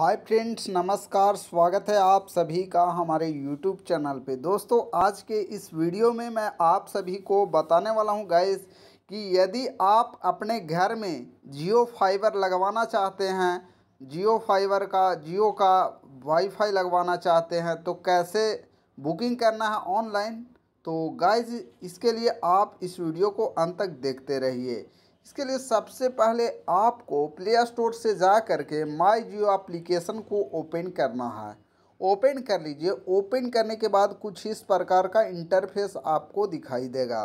hi friends नमस्कार स्वागत है आप सभी का हमारे यूट्यूब चैनल पे दोस्तों आज के इस वीडियो में मैं आप सभी को बताने वाला हूँ गाइस कि यदि आप अपने घर में जियो फाइबर लगवाना चाहते हैं जियो फाइबर का जियो का वाईफाई लगवाना चाहते हैं तो कैसे बुकिंग करना है ऑनलाइन तो गाइज इसके लिए आप इस वीडियो को अंत तक देखते रहिए इसके लिए सबसे पहले आपको प्ले स्टोर से जा कर के माई जियो एप्लीकेशन को ओपन करना है ओपन कर लीजिए ओपन करने के बाद कुछ इस प्रकार का इंटरफेस आपको दिखाई देगा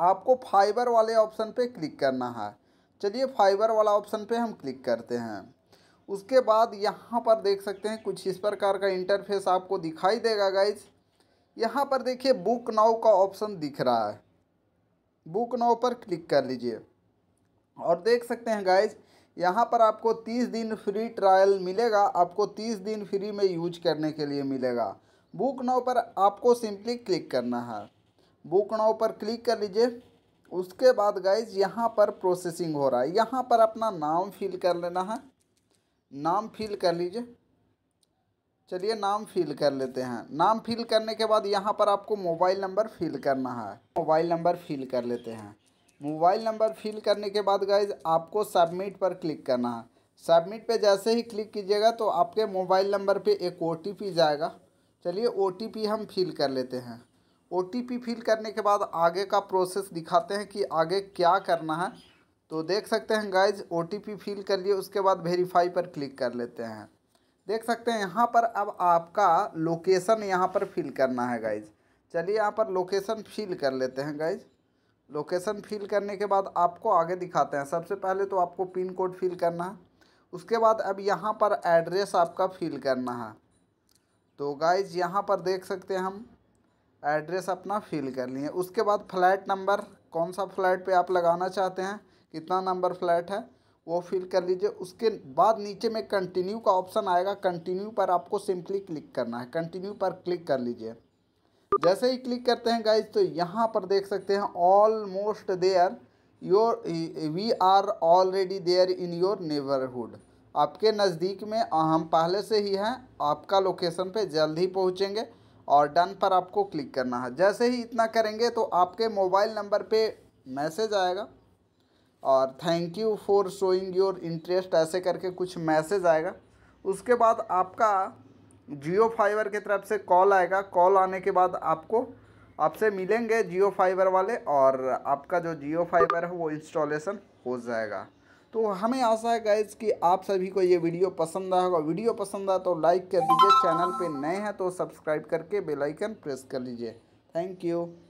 आपको फाइबर वाले ऑप्शन पे क्लिक करना है चलिए फाइबर वाला ऑप्शन पे हम क्लिक करते हैं उसके बाद यहाँ पर देख सकते हैं कुछ इस प्रकार का इंटरफेस आपको दिखाई देगा गाइज यहाँ पर देखिए बुक नाउ का ऑप्शन दिख रहा है बुक नाउ पर क्लिक कर लीजिए और देख सकते हैं गाइज यहाँ पर आपको 30 दिन फ्री ट्रायल मिलेगा आपको 30 दिन फ्री में यूज करने के लिए मिलेगा बुक नाउ पर आपको सिंपली क्लिक करना है बुक नाउ पर क्लिक कर लीजिए उसके बाद गाइज यहाँ पर प्रोसेसिंग हो रहा है यहाँ पर अपना नाम फिल कर लेना है नाम फिल कर लीजिए चलिए नाम फिल कर लेते हैं नाम फिल करने के बाद यहाँ पर आपको मोबाइल नंबर फिल करना है मोबाइल नंबर फिल कर लेते हैं मोबाइल नंबर फिल करने के बाद गाइज आपको सबमिट पर क्लिक करना है सबमिट पे जैसे ही क्लिक कीजिएगा तो आपके मोबाइल नंबर पे एक ओ जाएगा चलिए ओ हम फिल कर लेते हैं ओ फिल करने के बाद आगे का प्रोसेस दिखाते हैं कि आगे क्या करना है तो देख सकते हैं गाइज ओ फिल कर लिए उसके बाद वेरीफाई पर क्लिक कर लेते हैं देख सकते हैं यहाँ पर अब आपका लोकेशन यहाँ पर फिल करना है गाइज चलिए यहाँ पर लोकेशन फिल कर लेते हैं गाइज लोकेशन फिल करने के बाद आपको आगे दिखाते हैं सबसे पहले तो आपको पिन कोड फिल करना है उसके बाद अब यहाँ पर एड्रेस आपका फिल करना है तो गाइज यहाँ पर देख सकते हैं हम एड्रेस अपना फिल कर लिए उसके बाद फ्लैट नंबर कौन सा फ्लैट पे आप लगाना चाहते हैं कितना नंबर फ्लैट है वो फिल कर लीजिए उसके बाद नीचे में कंटिन्यू का ऑप्शन आएगा कंटिन्यू पर आपको सिंपली क्लिक करना है कंटिन्यू पर क्लिक कर लीजिए जैसे ही क्लिक करते हैं गाइज तो यहाँ पर देख सकते हैं almost there your we are already there in your neighbourhood आपके नज़दीक में हम पहले से ही हैं आपका लोकेशन पे जल्द ही पहुँचेंगे और डन पर आपको क्लिक करना है जैसे ही इतना करेंगे तो आपके मोबाइल नंबर पे मैसेज आएगा और thank you for showing your interest ऐसे करके कुछ मैसेज आएगा उसके बाद आपका जियो फाइबर की तरफ से कॉल आएगा कॉल आने के बाद आपको आपसे मिलेंगे जियो फाइबर वाले और आपका जो जियो फाइबर है वो इंस्टॉलेशन हो जाएगा तो हमें आशा है गाइज कि आप सभी को ये वीडियो पसंद आया होगा वीडियो पसंद आया तो लाइक कर दीजिए चैनल पे नए हैं तो सब्सक्राइब करके बेल आइकन प्रेस कर लीजिए थैंक यू